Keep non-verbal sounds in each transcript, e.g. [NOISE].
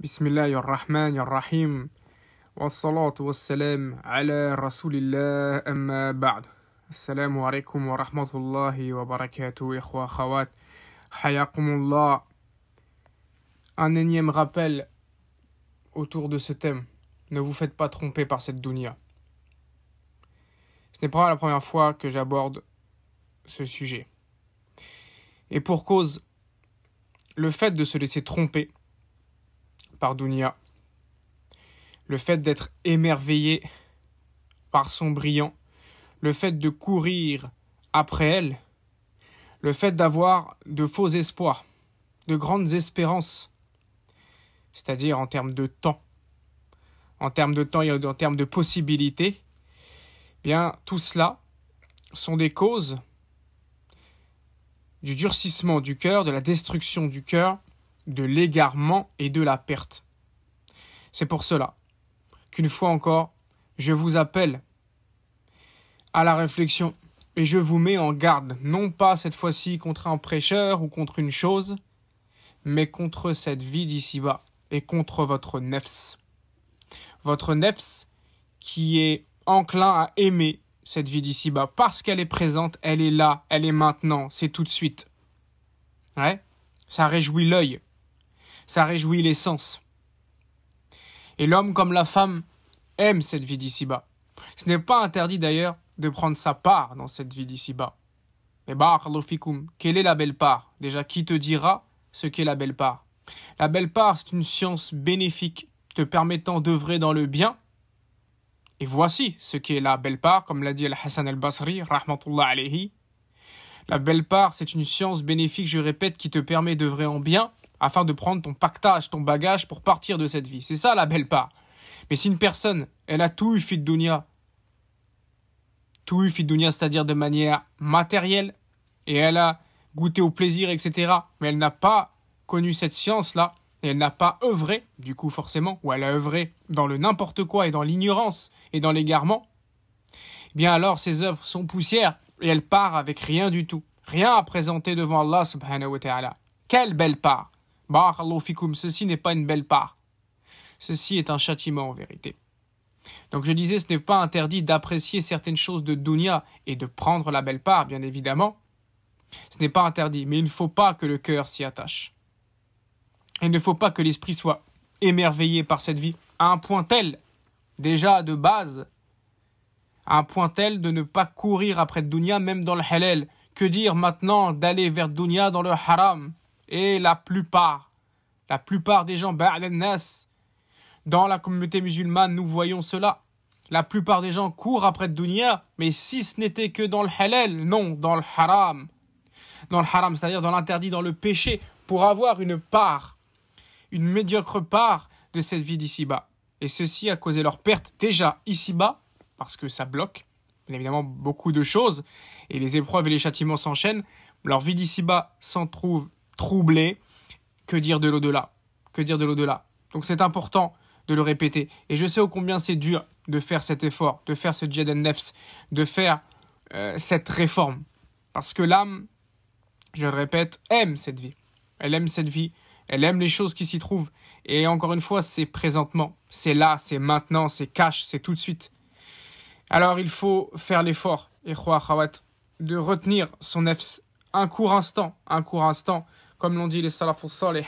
بسم الله الرحمن الرحيم والصلاة والسلام على رسول الله أما بعد السلام wa rahmatullahi wa وبركاته إخوة أخوات حياكم الله Un énième rappel autour de ce thème. Ne vous faites pas tromper par cette dunya. Ce n'est pas la première fois que j'aborde ce sujet. Et pour cause, le fait de se laisser tromper par Dunia. Le fait d'être émerveillé par son brillant, le fait de courir après elle, le fait d'avoir de faux espoirs, de grandes espérances, c'est-à-dire en termes de temps, en termes de temps et en termes de possibilités, eh bien tout cela sont des causes du durcissement du cœur, de la destruction du cœur, de l'égarement et de la perte. C'est pour cela qu'une fois encore, je vous appelle à la réflexion et je vous mets en garde, non pas cette fois-ci contre un prêcheur ou contre une chose, mais contre cette vie d'ici-bas et contre votre nefs. Votre nefs qui est enclin à aimer cette vie d'ici-bas parce qu'elle est présente, elle est là, elle est maintenant, c'est tout de suite. Ouais, ça réjouit l'œil ça réjouit les sens. Et l'homme comme la femme aime cette vie d'ici-bas. Ce n'est pas interdit d'ailleurs de prendre sa part dans cette vie d'ici-bas. Mais fikum, quelle est la belle part Déjà, qui te dira ce qu'est la belle part La belle part, c'est une science bénéfique te permettant d'œuvrer dans le bien. Et voici ce qu'est la belle part, comme l'a dit Al-Hassan al-Basri, rahmatullah alayhi. La belle part, c'est une science bénéfique, je répète, qui te permet d'œuvrer en bien afin de prendre ton pactage, ton bagage pour partir de cette vie. C'est ça la belle part. Mais si une personne, elle a tout eu fit tout eu fit c'est-à-dire de manière matérielle, et elle a goûté au plaisir, etc., mais elle n'a pas connu cette science-là, et elle n'a pas œuvré, du coup forcément, ou elle a œuvré dans le n'importe quoi et dans l'ignorance et dans l'égarement, eh bien alors ses œuvres sont poussières et elle part avec rien du tout, rien à présenter devant Allah subhanahu wa ta'ala. Quelle belle part ceci n'est pas une belle part. Ceci est un châtiment en vérité. Donc je disais, ce n'est pas interdit d'apprécier certaines choses de dunya et de prendre la belle part, bien évidemment. Ce n'est pas interdit, mais il ne faut pas que le cœur s'y attache. Il ne faut pas que l'esprit soit émerveillé par cette vie à un point tel, déjà de base, à un point tel de ne pas courir après Dunya même dans le halal. Que dire maintenant d'aller vers Dunya dans le haram et la plupart, la plupart des gens, bah, dans la communauté musulmane, nous voyons cela. La plupart des gens courent après le dunya, mais si ce n'était que dans le halal, non, dans le haram. Dans le haram, c'est-à-dire dans l'interdit, dans le péché, pour avoir une part, une médiocre part de cette vie d'ici-bas. Et ceci a causé leur perte déjà ici-bas, parce que ça bloque, évidemment, beaucoup de choses, et les épreuves et les châtiments s'enchaînent. Leur vie d'ici-bas s'en trouve troublé. Que dire de l'au-delà Que dire de l'au-delà Donc c'est important de le répéter. Et je sais ô combien c'est dur de faire cet effort, de faire ce Jed Nefs, de faire euh, cette réforme. Parce que l'âme, je le répète, aime cette vie. Elle aime cette vie, elle aime les choses qui s'y trouvent. Et encore une fois, c'est présentement, c'est là, c'est maintenant, c'est cash, c'est tout de suite. Alors il faut faire l'effort, à Khawat, de retenir son nefs un court instant, un court instant, comme l'ont dit les salafus salih,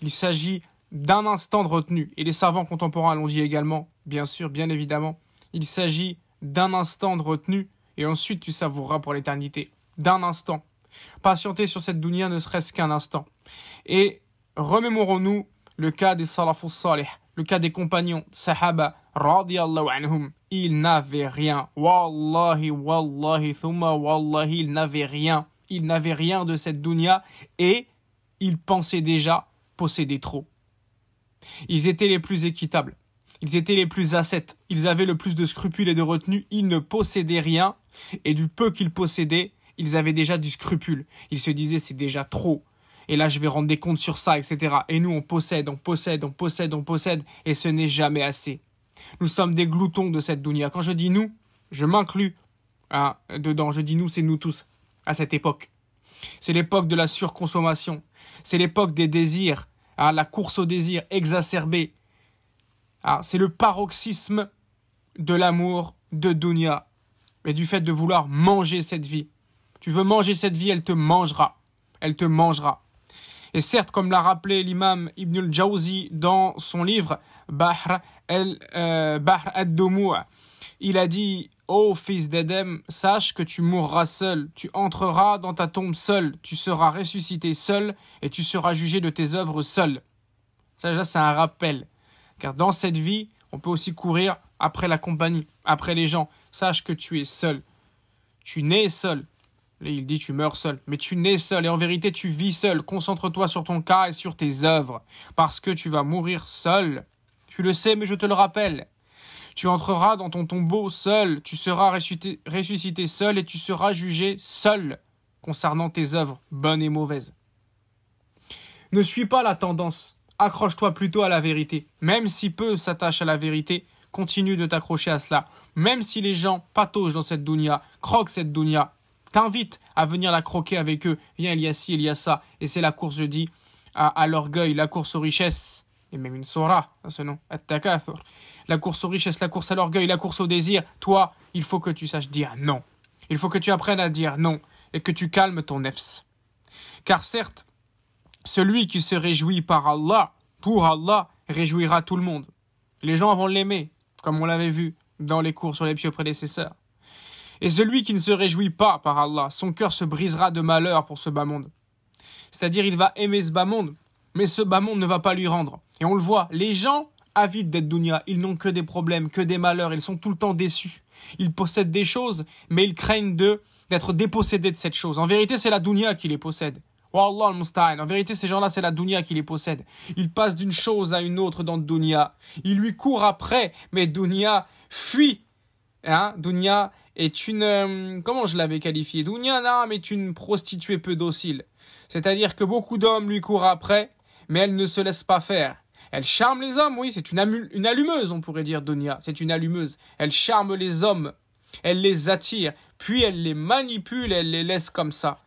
il s'agit d'un instant de retenue. Et les savants contemporains l'ont dit également, bien sûr, bien évidemment. Il s'agit d'un instant de retenue et ensuite tu savoureras pour l'éternité. D'un instant. Patienter sur cette dunya ne serait-ce qu'un instant. Et remémorons-nous le cas des salafus salih, le cas des compagnons, sahaba, radiallahu anhum. Ils n'avaient rien. Wallahi, wallahi, thumma wallahi, ils n'avaient rien. Ils n'avaient rien de cette dunya et ils pensaient déjà posséder trop. Ils étaient les plus équitables. Ils étaient les plus ascètes. Ils avaient le plus de scrupules et de retenue. Ils ne possédaient rien. Et du peu qu'ils possédaient, ils avaient déjà du scrupule. Ils se disaient c'est déjà trop. Et là, je vais rendre des comptes sur ça, etc. Et nous, on possède, on possède, on possède, on possède. Et ce n'est jamais assez. Nous sommes des gloutons de cette dounia. Quand je dis nous, je m'inclus hein, dedans. Je dis nous, c'est nous tous, à cette époque. C'est l'époque de la surconsommation. C'est l'époque des désirs, hein, la course au désir exacerbée. Ah, c'est le paroxysme de l'amour de Dunya et du fait de vouloir manger cette vie. Tu veux manger cette vie, elle te mangera. Elle te mangera. Et certes, comme l'a rappelé l'imam Ibn al-Jawzi dans son livre Bahr al-Bahr il a dit Ô oh, fils d'Édem, sache que tu mourras seul, tu entreras dans ta tombe seul, tu seras ressuscité seul, et tu seras jugé de tes œuvres seul. Ça, déjà, c'est un rappel. Car dans cette vie, on peut aussi courir après la compagnie, après les gens. Sache que tu es seul. Tu nais seul. Et il dit tu meurs seul. Mais tu nais seul. Et en vérité, tu vis seul. Concentre-toi sur ton cas et sur tes œuvres. Parce que tu vas mourir seul. Tu le sais, mais je te le rappelle. Tu entreras dans ton tombeau seul, tu seras ressuscité, seul et tu seras jugé seul concernant tes œuvres, bonnes et mauvaises. Ne suis pas la tendance, accroche-toi plutôt à la vérité. Même si peu s'attachent à la vérité, continue de t'accrocher à cela. Même si les gens pataugent dans cette dounia, croquent cette dounia, t'invite à venir la croquer avec eux. Viens, il y a ci, il y a ça. Et c'est la course, je dis, à, l'orgueil, la course aux richesses. Et même une sora, ce nom, at la course aux richesses, la course à l'orgueil, la course au désir. Toi, il faut que tu saches dire non. Il faut que tu apprennes à dire non et que tu calmes ton nefs. Car certes, celui qui se réjouit par Allah, pour Allah, réjouira tout le monde. Les gens vont l'aimer, comme on l'avait vu dans les cours sur les pieux prédécesseurs. Et celui qui ne se réjouit pas par Allah, son cœur se brisera de malheur pour ce bas monde. C'est-à-dire il va aimer ce bas monde, mais ce bas monde ne va pas lui rendre. Et on le voit, les gens avides d'être dounia ils n'ont que des problèmes, que des malheurs, ils sont tout le temps déçus. Ils possèdent des choses, mais ils craignent de d'être dépossédés de cette chose. En vérité, c'est la dounia qui les possède. En vérité, ces gens-là, c'est la dounia qui les possède. Ils passent d'une chose à une autre dans dounia Ils lui courent après, mais dounia fuit. Hein dounia est une... Euh, comment je l'avais qualifié dounia mais est une prostituée peu docile. C'est-à-dire que beaucoup d'hommes lui courent après, mais elle ne se laisse pas faire. Elle charme les hommes, oui, c'est une, allumeuse, on pourrait dire, dounia C'est une allumeuse. Elle charme les hommes, elle les attire, puis elle les manipule, elle les laisse comme ça.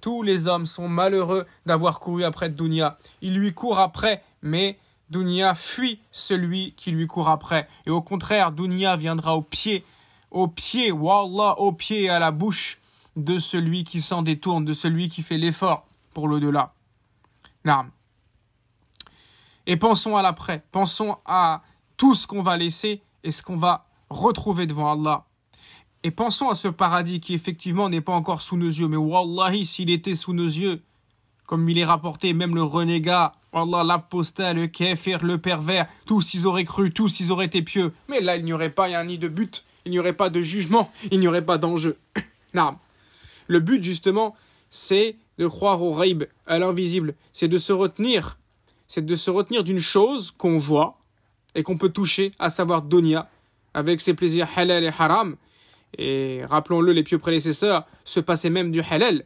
Tous les hommes sont malheureux d'avoir couru après Dounia. Il lui court après, mais Dounia fuit celui qui lui court après. Et au contraire, Dounia viendra au pied, au pied, Wallah, au pied et à la bouche de celui qui s'en détourne, de celui qui fait l'effort pour l'au-delà. Et pensons à l'après, pensons à tout ce qu'on va laisser et ce qu'on va retrouver devant Allah. Et pensons à ce paradis qui effectivement n'est pas encore sous nos yeux, mais wallahi, s'il était sous nos yeux, comme il est rapporté, même le renégat, Allah, l'apostat, le kéfir, le pervers, tous ils auraient cru, tous ils auraient été pieux. Mais là, il n'y aurait pas un nid de but, il n'y aurait pas de jugement, il n'y aurait pas d'enjeu. [COUGHS] non. Le but, justement, c'est de croire au raïb, à l'invisible, c'est de se retenir c'est de se retenir d'une chose qu'on voit et qu'on peut toucher, à savoir Donia, avec ses plaisirs halal et haram. Et rappelons-le, les pieux prédécesseurs se passaient même du halal.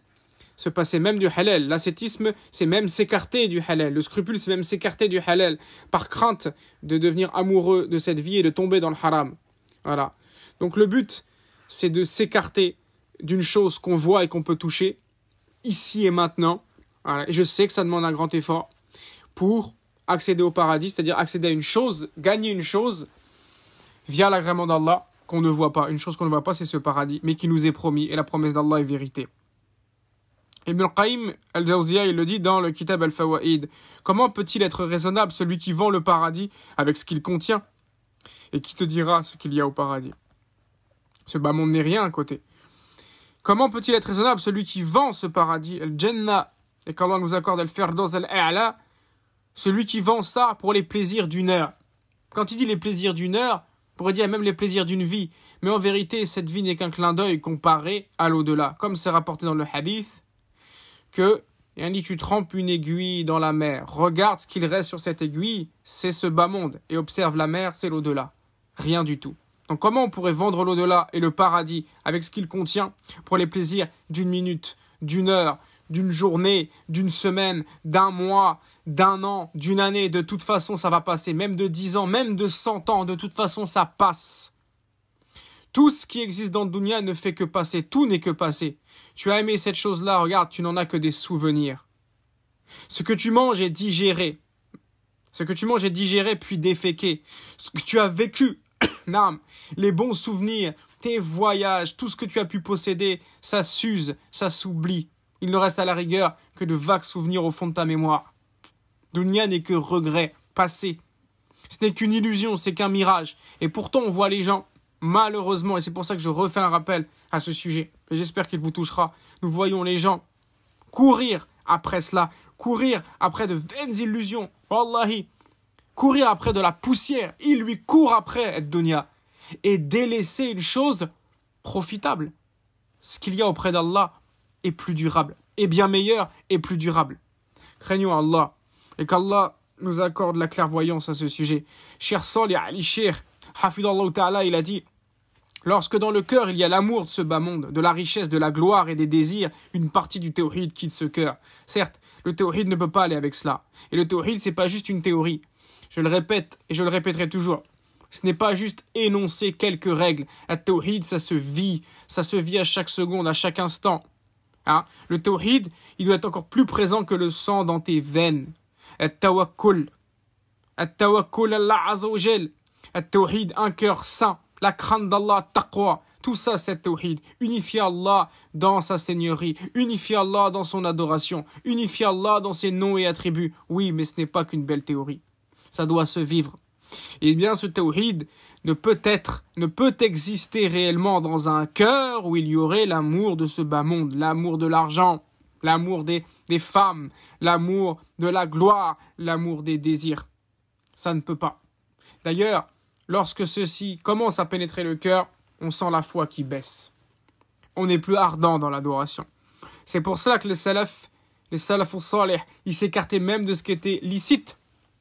Se passer même du halal. L'ascétisme, c'est même s'écarter du halal. Le scrupule, c'est même s'écarter du halal par crainte de devenir amoureux de cette vie et de tomber dans le haram. Voilà. Donc le but, c'est de s'écarter d'une chose qu'on voit et qu'on peut toucher, ici et maintenant. je sais que ça demande un grand effort pour accéder au paradis, c'est-à-dire accéder à une chose, gagner une chose via l'agrément d'Allah qu'on ne voit pas. Une chose qu'on ne voit pas, c'est ce paradis, mais qui nous est promis, et la promesse d'Allah est vérité. Ibn qayyim al-Jawziya, il le dit dans le Kitab al-Fawaid. Comment peut-il être raisonnable celui qui vend le paradis avec ce qu'il contient Et qui te dira ce qu'il y a au paradis Ce bas monde n'est rien à côté. Comment peut-il être raisonnable celui qui vend ce paradis, al-Jannah, et qu'Allah nous accorde al-Firdaus al-A'la, celui qui vend ça pour les plaisirs d'une heure. Quand il dit les plaisirs d'une heure, on pourrait dire même les plaisirs d'une vie. Mais en vérité, cette vie n'est qu'un clin d'œil comparé à l'au-delà. Comme c'est rapporté dans le hadith, que et dit tu trempes une aiguille dans la mer, regarde ce qu'il reste sur cette aiguille, c'est ce bas monde, et observe la mer, c'est l'au-delà. Rien du tout. Donc comment on pourrait vendre l'au-delà et le paradis avec ce qu'il contient pour les plaisirs d'une minute, d'une heure, d'une journée, d'une semaine, d'un mois, d'un an, d'une année, de toute façon ça va passer, même de 10 ans, même de 100 ans, de toute façon ça passe. Tout ce qui existe dans Dounia ne fait que passer, tout n'est que passé. Tu as aimé cette chose-là, regarde, tu n'en as que des souvenirs. Ce que tu manges est digéré. Ce que tu manges est digéré puis déféqué. Ce que tu as vécu, [COUGHS] nam, les bons souvenirs, tes voyages, tout ce que tu as pu posséder, ça s'use, ça s'oublie. Il ne reste à la rigueur que de vagues souvenirs au fond de ta mémoire. Dunia n'est que regret, passé. Ce n'est qu'une illusion, c'est qu'un mirage. Et pourtant, on voit les gens, malheureusement, et c'est pour ça que je refais un rappel à ce sujet, j'espère qu'il vous touchera. Nous voyons les gens courir après cela, courir après de vaines illusions. Wallahi, courir après de la poussière. Il lui court après, dounia et délaisser une chose profitable. Ce qu'il y a auprès d'Allah, et plus durable, et bien meilleur et plus durable. Craignons Allah et qu'Allah nous accorde la clairvoyance à ce sujet. Cher Salih Ali Ta'ala, il a dit Lorsque dans le cœur il y a l'amour de ce bas monde, de la richesse, de la gloire et des désirs, une partie du théoride quitte ce cœur. Certes, le théoride ne peut pas aller avec cela. Et le théoride, c'est pas juste une théorie. Je le répète et je le répéterai toujours. Ce n'est pas juste énoncer quelques règles. La théoride, ça se vit. Ça se vit à chaque seconde, à chaque instant. Hein? Le tawhid, il doit être encore plus présent que le sang dans tes veines. At-tawakkul. At-tawakkul Allah Azzawajal. At-tawhid, un cœur saint. La crainte d'Allah, taqwa. Tout ça, c'est tawhid. Unifier Allah dans sa seigneurie. Unifier Allah dans son adoration. Unifier Allah dans ses noms et attributs. Oui, mais ce n'est pas qu'une belle théorie. Ça doit se vivre. Et eh bien, ce tawhid ne peut être, ne peut exister réellement dans un cœur où il y aurait l'amour de ce bas monde, l'amour de l'argent, l'amour des, femmes, l'amour de la gloire, l'amour des désirs. Ça ne peut pas. D'ailleurs, lorsque ceci commence à pénétrer le cœur, on sent la foi qui baisse. On n'est plus ardent dans l'adoration. C'est pour cela que les salaf, les salafs salih, ils s'écartaient même de ce qui était licite.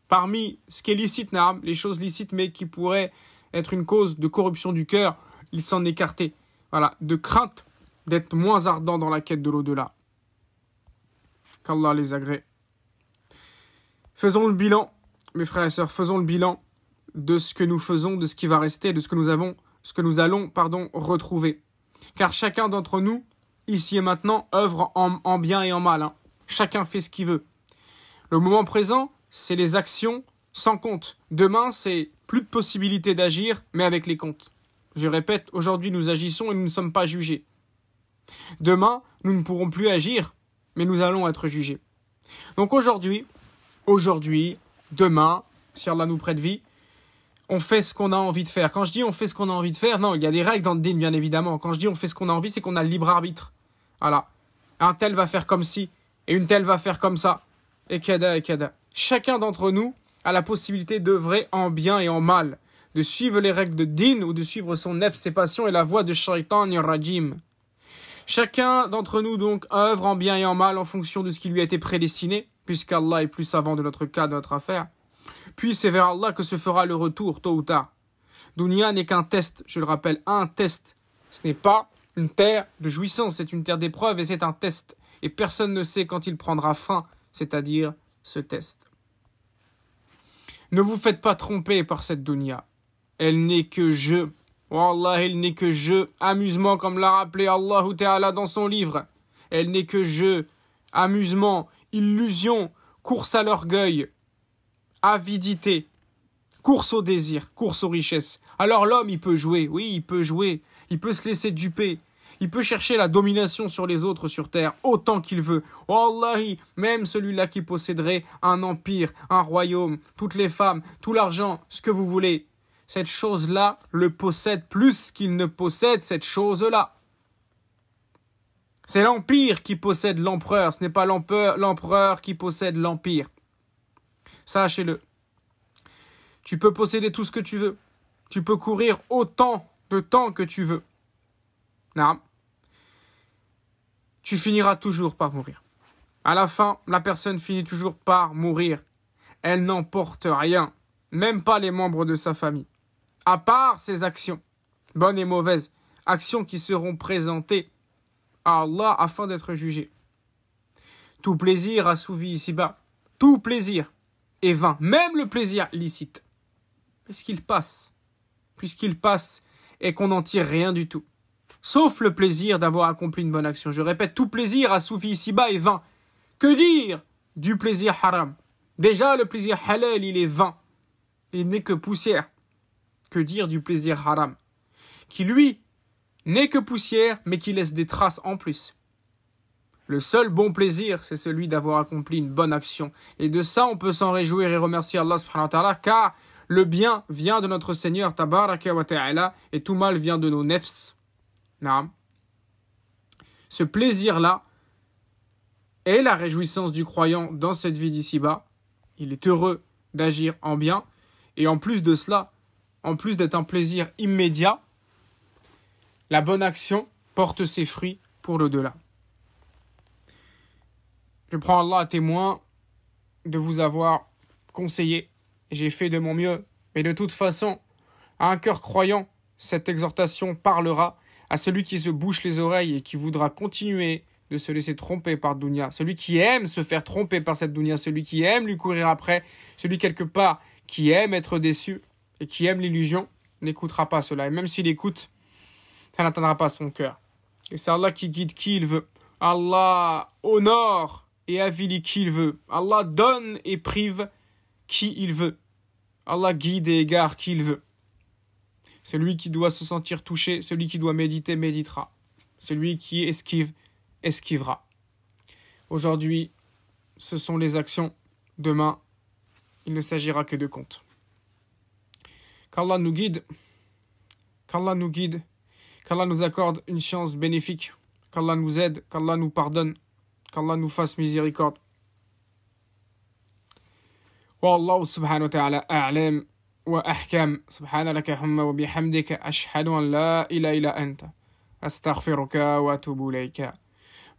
Parmi ce qui est licite, les choses licites, mais qui pourraient être une cause de corruption du cœur, il s'en écartait. Voilà, de crainte d'être moins ardent dans la quête de l'au-delà. Qu'Allah les agrée. Faisons le bilan, mes frères et sœurs, faisons le bilan de ce que nous faisons, de ce qui va rester, de ce que nous avons, ce que nous allons, pardon, retrouver. Car chacun d'entre nous, ici et maintenant, œuvre en, bien et en mal. Hein. Chacun fait ce qu'il veut. Le moment présent, c'est les actions sans compte. Demain, c'est plus de possibilité d'agir, mais avec les comptes. Je répète, aujourd'hui nous agissons et nous ne sommes pas jugés. Demain, nous ne pourrons plus agir, mais nous allons être jugés. Donc aujourd'hui, aujourd'hui, demain, si Allah nous prête vie, on fait ce qu'on a envie de faire. Quand je dis on fait ce qu'on a envie de faire, non, il y a des règles dans le din, bien évidemment. Quand je dis on fait ce qu'on a envie, c'est qu'on a le libre arbitre. Voilà. Un tel va faire comme ci, et une telle va faire comme ça. Et kada, et kada. Chacun d'entre nous à la possibilité d'œuvrer en bien et en mal, de suivre les règles de Din ou de suivre son nef, ses passions et la voie de Shaitan et Rajim. Chacun d'entre nous donc œuvre en bien et en mal en fonction de ce qui lui a été prédestiné, puisqu'Allah est plus savant de notre cas, de notre affaire. Puis c'est vers Allah que se fera le retour, tôt ou tard. Dunya n'est qu'un test, je le rappelle, un test. Ce n'est pas une terre de jouissance, c'est une terre d'épreuve et c'est un test. Et personne ne sait quand il prendra fin, c'est-à-dire ce test. Ne vous faites pas tromper par cette dunya. Elle n'est que jeu. Wallah, elle n'est que jeu. Amusement, comme l'a rappelé Allah Ta'ala dans son livre. Elle n'est que jeu. Amusement, illusion, course à l'orgueil, avidité, course au désir, course aux richesses. Alors l'homme, il peut jouer. Oui, il peut jouer. Il peut se laisser duper. Il peut chercher la domination sur les autres sur terre autant qu'il veut. Wallahi, même celui-là qui posséderait un empire, un royaume, toutes les femmes, tout l'argent, ce que vous voulez, cette chose-là le possède plus qu'il ne possède cette chose-là. C'est l'empire qui possède l'empereur, ce n'est pas l'empereur qui possède l'empire. Sachez-le. Tu peux posséder tout ce que tu veux. Tu peux courir autant de temps que tu veux. Non. Tu finiras toujours par mourir. À la fin, la personne finit toujours par mourir. Elle n'emporte rien, même pas les membres de sa famille. À part ses actions, bonnes et mauvaises, actions qui seront présentées à Allah afin d'être jugées. Tout plaisir assouvi ici-bas, tout plaisir est vain, même le plaisir licite. Puisqu'il passe, puisqu'il passe et qu'on n'en tire rien du tout sauf le plaisir d'avoir accompli une bonne action. Je répète, tout plaisir à Soufi ici-bas est vain. Que dire du plaisir haram Déjà, le plaisir halal, il est vain. Il n'est que poussière. Que dire du plaisir haram Qui, lui, n'est que poussière, mais qui laisse des traces en plus. Le seul bon plaisir, c'est celui d'avoir accompli une bonne action. Et de ça, on peut s'en réjouir et remercier Allah subhanahu wa ta'ala, car le bien vient de notre Seigneur, tabaraka wa ta'ala, et tout mal vient de nos nefs. Ce plaisir-là est la réjouissance du croyant dans cette vie d'ici-bas. Il est heureux d'agir en bien. Et en plus de cela, en plus d'être un plaisir immédiat, la bonne action porte ses fruits pour l'au-delà. Je prends Allah à témoin de vous avoir conseillé. J'ai fait de mon mieux. Mais de toute façon, à un cœur croyant, cette exhortation parlera à celui qui se bouche les oreilles et qui voudra continuer de se laisser tromper par Dounia, celui qui aime se faire tromper par cette Dounia, celui qui aime lui courir après, celui quelque part qui aime être déçu et qui aime l'illusion, n'écoutera pas cela. Et même s'il écoute, ça n'atteindra pas son cœur. Et c'est Allah qui guide qui il veut. Allah honore et avilie qui il veut. Allah donne et prive qui il veut. Allah guide et égare qui il veut. Celui qui doit se sentir touché, celui qui doit méditer, méditera. Celui qui esquive, esquivera. Aujourd'hui, ce sont les actions. Demain, il ne s'agira que de comptes. Qu'Allah nous guide. Qu'Allah nous guide. Qu'Allah nous accorde une chance bénéfique. Qu'Allah nous aide. Qu'Allah nous pardonne. Qu'Allah nous fasse miséricorde. Wa Subhanahu wa ta'ala a'lam. وأحكام سبحان لك هم وبحمدك أشهد أن لا إله إلا أنت أستغفرك وأتوب إليك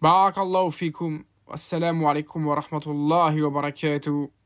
بارك الله فيكم والسلام عليكم ورحمة الله وبركاته